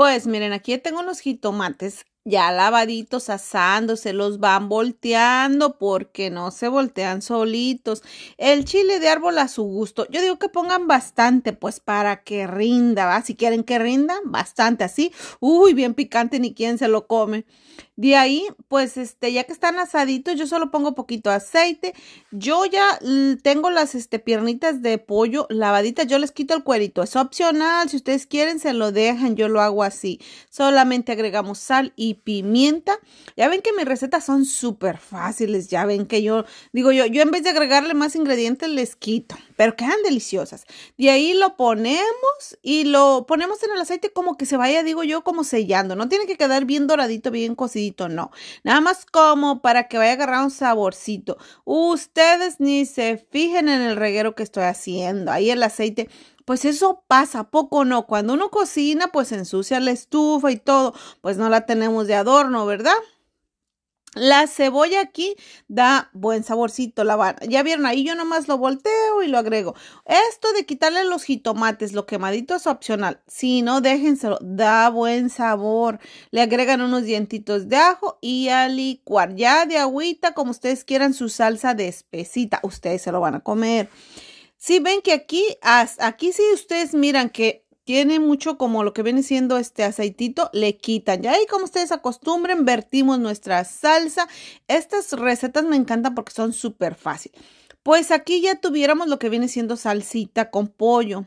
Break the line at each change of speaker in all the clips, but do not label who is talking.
Pues miren, aquí tengo unos jitomates ya lavaditos, asándose, los van volteando porque no se voltean solitos. El chile de árbol a su gusto. Yo digo que pongan bastante, pues para que rinda, ¿va? Si quieren que rinda, bastante así. Uy, bien picante, ni quien se lo come. De ahí, pues este, ya que están asaditos, yo solo pongo poquito aceite. Yo ya tengo las este, piernitas de pollo lavaditas, yo les quito el cuerito. Es opcional, si ustedes quieren se lo dejan, yo lo hago así. Solamente agregamos sal y pimienta. Ya ven que mis recetas son súper fáciles, ya ven que yo digo yo, yo en vez de agregarle más ingredientes les quito pero quedan deliciosas. De ahí lo ponemos y lo ponemos en el aceite como que se vaya, digo yo, como sellando. No tiene que quedar bien doradito, bien cocidito, no. Nada más como para que vaya a agarrar un saborcito. Ustedes ni se fijen en el reguero que estoy haciendo. Ahí el aceite pues eso pasa, poco no. Cuando uno cocina, pues ensucia la estufa y todo, pues no la tenemos de adorno, ¿verdad? La cebolla aquí da buen saborcito, la Ya vieron, ahí yo nomás lo volteo y lo agrego. Esto de quitarle los jitomates, lo quemadito es opcional. Si no, déjenselo, da buen sabor. Le agregan unos dientitos de ajo y a licuar. Ya de agüita, como ustedes quieran, su salsa de espesita. Ustedes se lo van a comer. Si ven que aquí, aquí si ustedes miran que tiene mucho como lo que viene siendo este aceitito, le quitan. Ya ahí como ustedes acostumbren, vertimos nuestra salsa. Estas recetas me encantan porque son súper fáciles. Pues aquí ya tuviéramos lo que viene siendo salsita con pollo.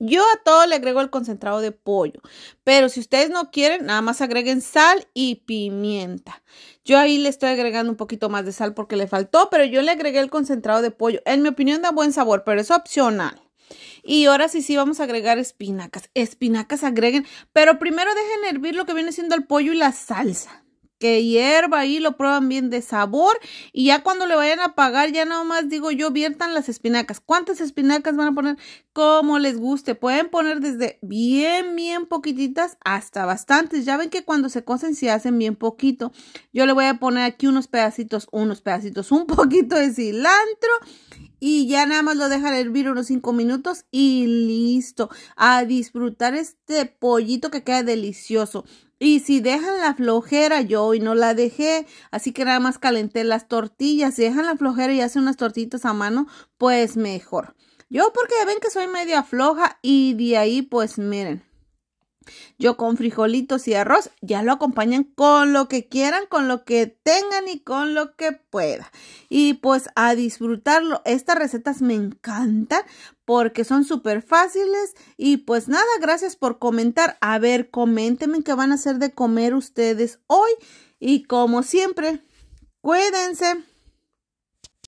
Yo a todo le agrego el concentrado de pollo, pero si ustedes no quieren, nada más agreguen sal y pimienta. Yo ahí le estoy agregando un poquito más de sal porque le faltó, pero yo le agregué el concentrado de pollo. En mi opinión da buen sabor, pero es opcional. Y ahora sí, sí, vamos a agregar espinacas. Espinacas agreguen, pero primero dejen hervir lo que viene siendo el pollo y la salsa que hierva ahí, lo prueban bien de sabor y ya cuando le vayan a pagar, ya nada más digo yo, viertan las espinacas. ¿Cuántas espinacas van a poner? Como les guste. Pueden poner desde bien, bien poquititas hasta bastantes. Ya ven que cuando se cocen se hacen bien poquito. Yo le voy a poner aquí unos pedacitos, unos pedacitos, un poquito de cilantro y ya nada más lo dejan hervir unos 5 minutos y listo. A disfrutar este pollito que queda delicioso. Y si dejan la flojera, yo hoy no la dejé, así que nada más calenté las tortillas. Si dejan la flojera y hacen unas tortitas a mano, pues mejor. Yo porque ven que soy media floja y de ahí pues miren, yo con frijolitos y arroz ya lo acompañan con lo que quieran, con lo que tengan y con lo que pueda. Y pues a disfrutarlo. Estas recetas me encantan porque son súper fáciles. Y pues nada, gracias por comentar. A ver, coméntenme qué van a hacer de comer ustedes hoy. Y como siempre, cuídense.